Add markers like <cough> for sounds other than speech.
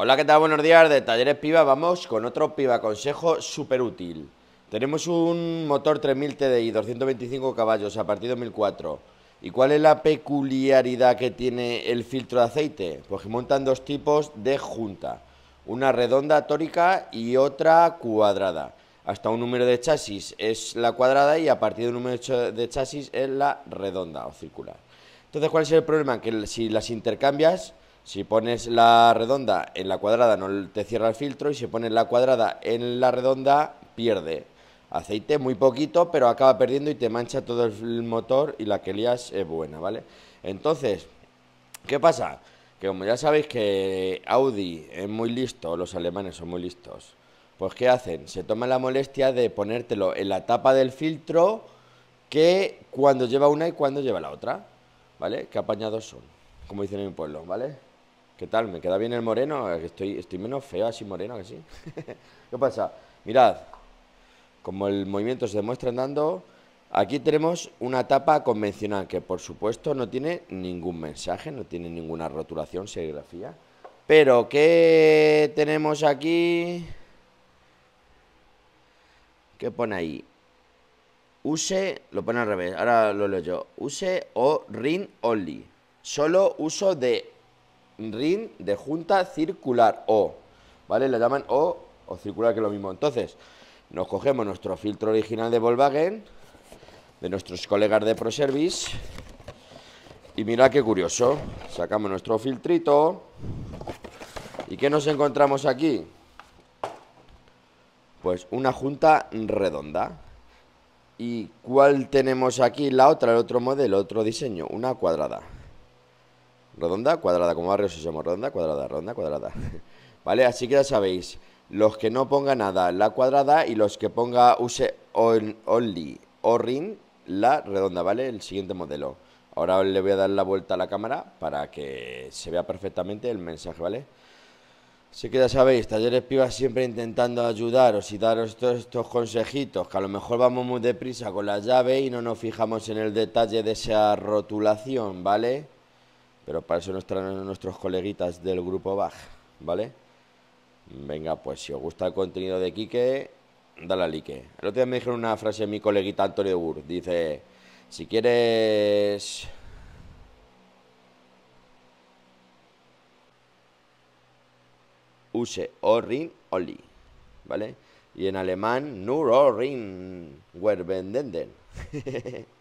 Hola, ¿qué tal? Buenos días de Talleres Piva. Vamos con otro Piva Consejo súper útil. Tenemos un motor 3000 TDI, 225 caballos a partir de 2004. ¿Y cuál es la peculiaridad que tiene el filtro de aceite? Pues que montan dos tipos de junta, una redonda tórica y otra cuadrada. Hasta un número de chasis es la cuadrada y a partir de un número de chasis es la redonda o circular. Entonces, ¿cuál es el problema? Que si las intercambias, si pones la redonda en la cuadrada no te cierra el filtro y si pones la cuadrada en la redonda pierde aceite, muy poquito, pero acaba perdiendo y te mancha todo el motor y la que lías es buena, ¿vale? Entonces, ¿qué pasa? Que como ya sabéis que Audi es muy listo, los alemanes son muy listos, pues ¿qué hacen? Se toman la molestia de ponértelo en la tapa del filtro que cuando lleva una y cuando lleva la otra, ¿vale? Que apañados son, como dicen en mi pueblo, ¿vale? ¿Qué tal? ¿Me queda bien el moreno? Estoy, menos feo así moreno que sí. <laughs> ¿Qué pasa? Mirad, como el movimiento se demuestra andando, aquí tenemos una tapa convencional que por supuesto no tiene ningún mensaje, no tiene ninguna rotulación, serigrafía. Pero ¿qué tenemos aquí? ¿Qué pone ahí? Use, lo pone al revés, ahora lo leo yo. Use o ring only. Solo uso de ring de junta circular o, ¿vale? la llaman O o circular que es lo mismo. Entonces, nos cogemos nuestro filtro original de Volkswagen, de nuestros colegas de ProService, y mira qué curioso, sacamos nuestro filtrito, ¿y qué nos encontramos aquí? Pues una junta redonda. ¿Y cuál tenemos aquí? La otra, el otro modelo, otro diseño, una cuadrada redonda, cuadrada, como barrio se llama, redonda, cuadrada, ronda, cuadrada. <laughs> ¿Vale? Así que ya sabéis, los que no ponga nada, la cuadrada, y los que ponga use only o ring, la redonda, ¿vale? El siguiente modelo. Ahora le voy a dar la vuelta a la cámara para que se vea perfectamente el mensaje, ¿vale? Así que ya sabéis, Talleres Pivas siempre intentando ayudaros y daros todos estos consejitos, que a lo mejor vamos muy deprisa con la llave y no nos fijamos en el detalle de esa rotulación, ¿vale? pero para eso nos traen nuestros coleguitas del grupo Bach, ¿vale? Venga, pues si os gusta el contenido de Quique, dale a like. El otro día me dijeron una frase de mi coleguita Antonio Gur, dice, si quieres... Use Orin Oli, ¿vale? Y en alemán, Nur Orin Werbendenden. <laughs>